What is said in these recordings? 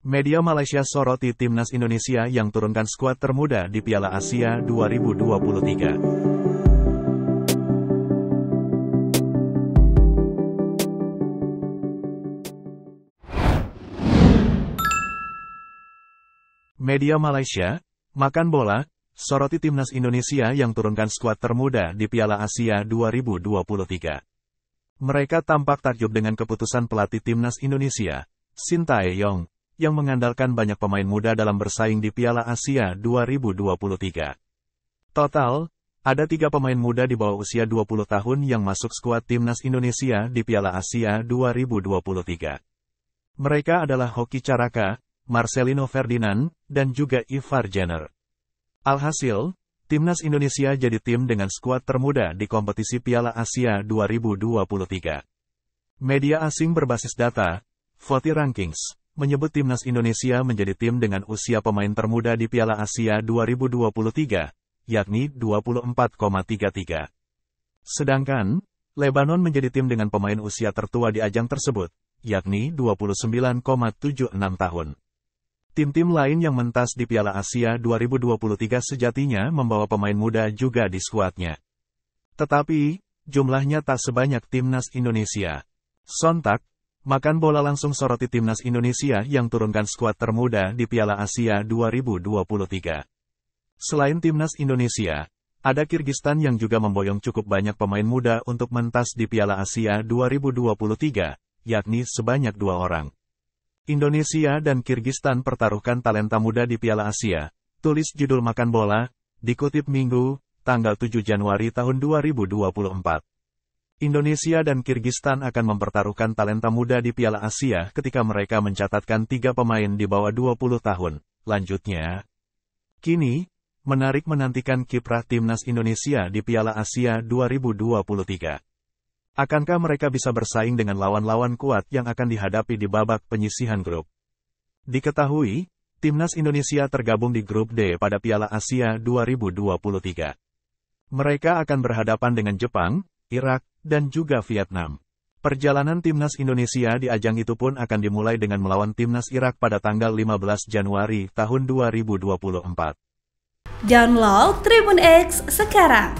Media Malaysia soroti timnas Indonesia yang turunkan skuad termuda di Piala Asia 2023. Media Malaysia, Makan Bola, soroti timnas Indonesia yang turunkan skuad termuda di Piala Asia 2023. Mereka tampak takjub dengan keputusan pelatih timnas Indonesia, Yong yang mengandalkan banyak pemain muda dalam bersaing di Piala Asia 2023. Total, ada tiga pemain muda di bawah usia 20 tahun yang masuk skuad timnas Indonesia di Piala Asia 2023. Mereka adalah Hoki Caraka, Marcelino Ferdinand, dan juga Ivar Jenner. Alhasil, Timnas Indonesia jadi tim dengan skuad termuda di kompetisi Piala Asia 2023. Media asing berbasis data, Voti Rankings menyebut timnas Indonesia menjadi tim dengan usia pemain termuda di Piala Asia 2023, yakni 24,33. Sedangkan, Lebanon menjadi tim dengan pemain usia tertua di ajang tersebut, yakni 29,76 tahun. Tim-tim lain yang mentas di Piala Asia 2023 sejatinya membawa pemain muda juga di skuadnya. Tetapi, jumlahnya tak sebanyak timnas Indonesia. Sontak, Makan bola langsung soroti timnas Indonesia yang turunkan skuad termuda di Piala Asia 2023. Selain timnas Indonesia, ada Kirgistan yang juga memboyong cukup banyak pemain muda untuk mentas di Piala Asia 2023, yakni sebanyak dua orang. Indonesia dan Kirgistan pertaruhkan talenta muda di Piala Asia, tulis judul Makan Bola, dikutip Minggu, tanggal 7 Januari tahun 2024. Indonesia dan Kirgistan akan mempertaruhkan talenta muda di Piala Asia ketika mereka mencatatkan tiga pemain di bawah 20 tahun. Lanjutnya, kini, menarik menantikan kiprah timnas Indonesia di Piala Asia 2023. Akankah mereka bisa bersaing dengan lawan-lawan kuat yang akan dihadapi di babak penyisihan grup? Diketahui, timnas Indonesia tergabung di grup D pada Piala Asia 2023. Mereka akan berhadapan dengan Jepang, Irak, dan juga Vietnam. Perjalanan timnas Indonesia di ajang itu pun akan dimulai dengan melawan timnas Irak pada tanggal 15 Januari tahun 2024. Download Tribun X sekarang,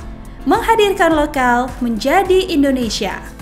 menghadirkan lokal menjadi Indonesia.